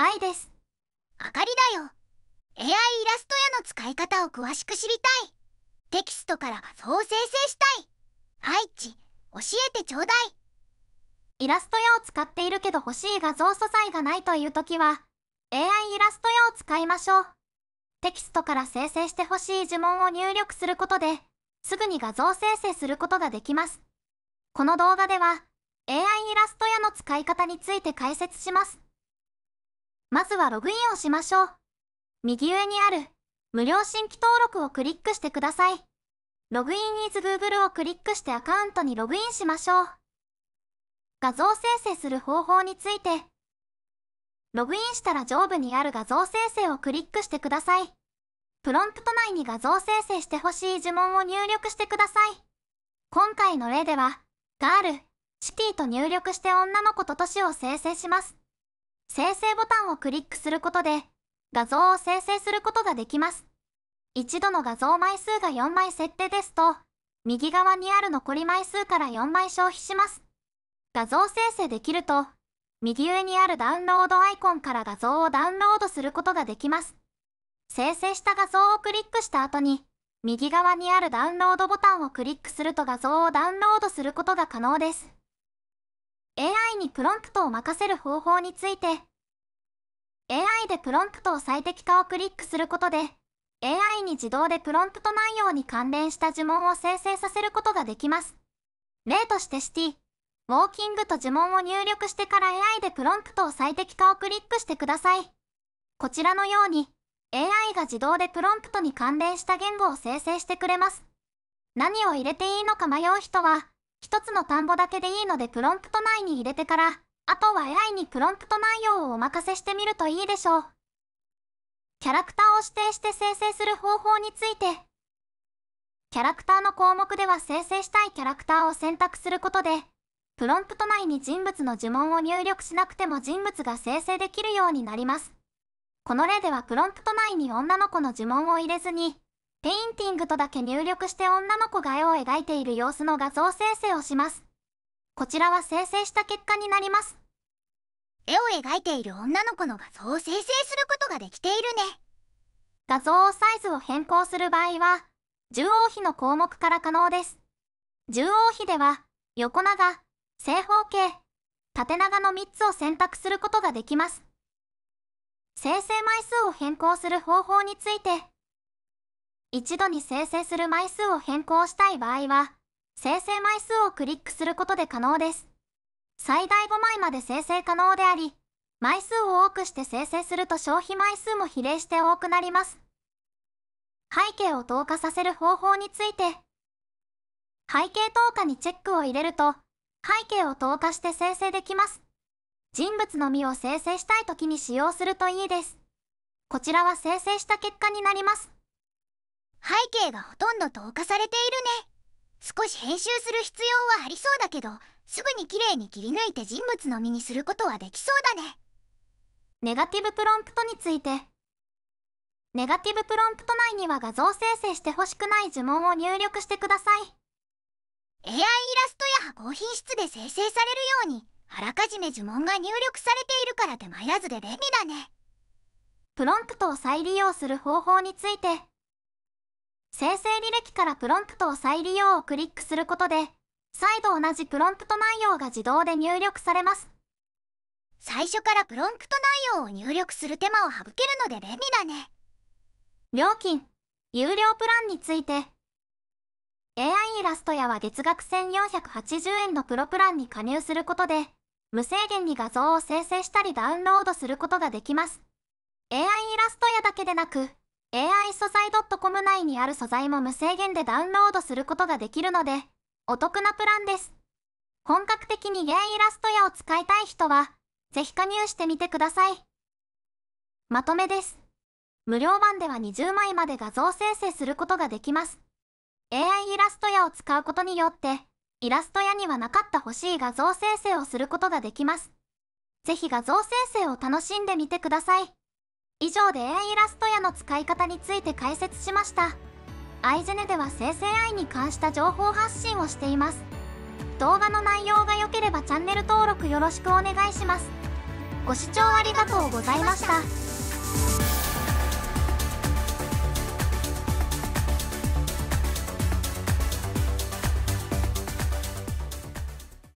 愛です。あかりだよ。AI イラストやの使い方を詳しく知りたい。テキストから画像を生成したい。愛知、教えてちょうだい。イラストやを使っているけど欲しい画像素材がないという時は、AI イラストやを使いましょう。テキストから生成して欲しい呪文を入力することで、すぐに画像生成することができます。この動画では、AI イラストやの使い方について解説します。まずはログインをしましょう。右上にある無料新規登録をクリックしてください。ログイン is Google をクリックしてアカウントにログインしましょう。画像生成する方法について、ログインしたら上部にある画像生成をクリックしてください。プロンプト内に画像生成してほしい呪文を入力してください。今回の例では、ガール、シティと入力して女の子と都市を生成します。生成ボタンをクリックすることで画像を生成することができます。一度の画像枚数が4枚設定ですと、右側にある残り枚数から4枚消費します。画像生成できると、右上にあるダウンロードアイコンから画像をダウンロードすることができます。生成した画像をクリックした後に、右側にあるダウンロードボタンをクリックすると画像をダウンロードすることが可能です。AI にプロンプトを任せる方法について AI でプロンプトを最適化をクリックすることで AI に自動でプロンプト内容に関連した呪文を生成させることができます例としてシティウォーキングと呪文を入力してから AI でプロンプトを最適化をクリックしてくださいこちらのように AI が自動でプロンプトに関連した言語を生成してくれます何を入れていいのか迷う人は一つの単語だけでいいのでプロンプト内に入れてから、あとは AI にプロンプト内容をお任せしてみるといいでしょう。キャラクターを指定して生成する方法について。キャラクターの項目では生成したいキャラクターを選択することで、プロンプト内に人物の呪文を入力しなくても人物が生成できるようになります。この例ではプロンプト内に女の子の呪文を入れずに、ペインティングとだけ入力して女の子が絵を描いている様子の画像生成をします。こちらは生成した結果になります。絵を描いている女の子の画像を生成することができているね。画像をサイズを変更する場合は、縦横比の項目から可能です。縦横比では、横長、正方形、縦長の3つを選択することができます。生成枚数を変更する方法について、一度に生成する枚数を変更したい場合は、生成枚数をクリックすることで可能です。最大5枚まで生成可能であり、枚数を多くして生成すると消費枚数も比例して多くなります。背景を透過させる方法について、背景透過にチェックを入れると、背景を透過して生成できます。人物のみを生成したい時に使用するといいです。こちらは生成した結果になります。背景がほとんど透過されているね少し編集する必要はありそうだけどすぐに綺麗に切り抜いて人物のみにすることはできそうだねネガティブプロンプトについてネガティブプロンプト内には画像生成してほしくない呪文を入力してください AI イラストや合品質で生成されるようにあらかじめ呪文が入力されているから手間いらずで便利だねプロンプトを再利用する方法について生成履歴からプロンプトを再利用をクリックすることで、再度同じプロンプト内容が自動で入力されます。最初からプロンプト内容を入力する手間を省けるので便利だね。料金、有料プランについて、AI イラストやは月額1480円のプロプランに加入することで、無制限に画像を生成したりダウンロードすることができます。AI イラストやだけでなく、AI 素材 .com 内にある素材も無制限でダウンロードすることができるので、お得なプランです。本格的にゲイイラスト屋を使いたい人は、ぜひ加入してみてください。まとめです。無料版では20枚まで画像生成することができます。AI イラスト屋を使うことによって、イラスト屋にはなかった欲しい画像生成をすることができます。ぜひ画像生成を楽しんでみてください。以上で AI イラストやの使い方について解説しましたアイジェネでは生成 AI に関した情報発信をしています動画の内容が良ければチャンネル登録よろしくお願いしますご視聴ありがとうございました。